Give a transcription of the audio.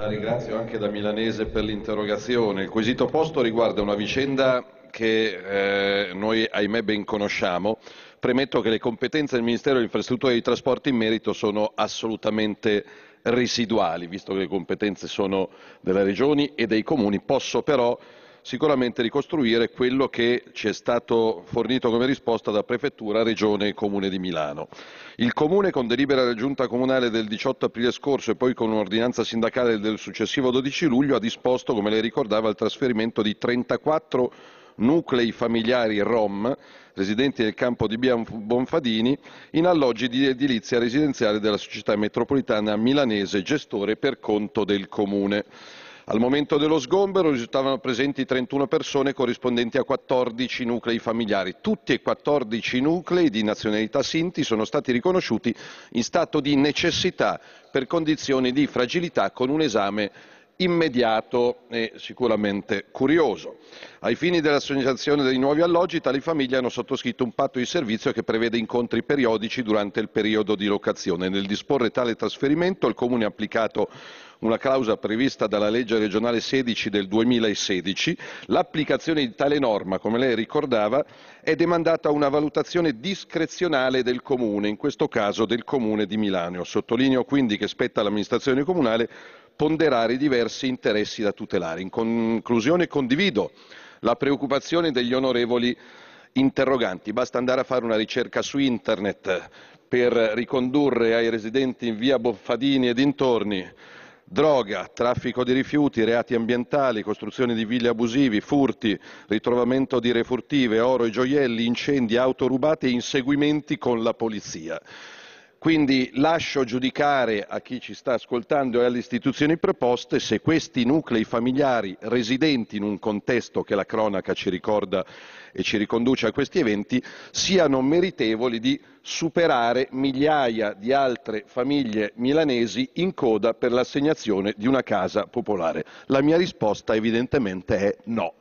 La ringrazio anche da milanese per l'interrogazione. Il quesito posto riguarda una vicenda che eh, noi ahimè ben conosciamo. Premetto che le competenze del Ministero delle Infrastrutture e dei Trasporti in merito sono assolutamente residuali, visto che le competenze sono delle regioni e dei comuni. Posso però sicuramente ricostruire quello che ci è stato fornito come risposta da Prefettura, Regione e Comune di Milano. Il Comune, con delibera della Giunta Comunale del 18 aprile scorso e poi con un'ordinanza sindacale del successivo 12 luglio, ha disposto, come lei ricordava, il trasferimento di 34 nuclei familiari Rom residenti nel campo di Bonfadini in alloggi di edilizia residenziale della società metropolitana milanese gestore per conto del comune. Al momento dello sgombero risultavano presenti 31 persone corrispondenti a 14 nuclei familiari. Tutti e 14 nuclei di nazionalità Sinti sono stati riconosciuti in stato di necessità per condizioni di fragilità con un esame immediato e sicuramente curioso. Ai fini della dell'assegnazione dei nuovi alloggi, tali famiglie hanno sottoscritto un patto di servizio che prevede incontri periodici durante il periodo di locazione. Nel disporre tale trasferimento, il Comune ha applicato una clausola prevista dalla legge regionale 16 del 2016. L'applicazione di tale norma, come lei ricordava, è demandata a una valutazione discrezionale del Comune, in questo caso del Comune di Milano. Sottolineo quindi che spetta all'amministrazione comunale ponderare i diversi interessi da tutelare. In conclusione condivido la preoccupazione degli onorevoli interroganti. Basta andare a fare una ricerca su internet per ricondurre ai residenti in via Boffadini e dintorni droga, traffico di rifiuti, reati ambientali, costruzione di ville abusivi, furti, ritrovamento di refurtive, oro e gioielli, incendi, auto rubate e inseguimenti con la polizia. Quindi lascio giudicare a chi ci sta ascoltando e alle istituzioni preposte se questi nuclei familiari residenti in un contesto che la cronaca ci ricorda e ci riconduce a questi eventi siano meritevoli di superare migliaia di altre famiglie milanesi in coda per l'assegnazione di una casa popolare. La mia risposta evidentemente è no.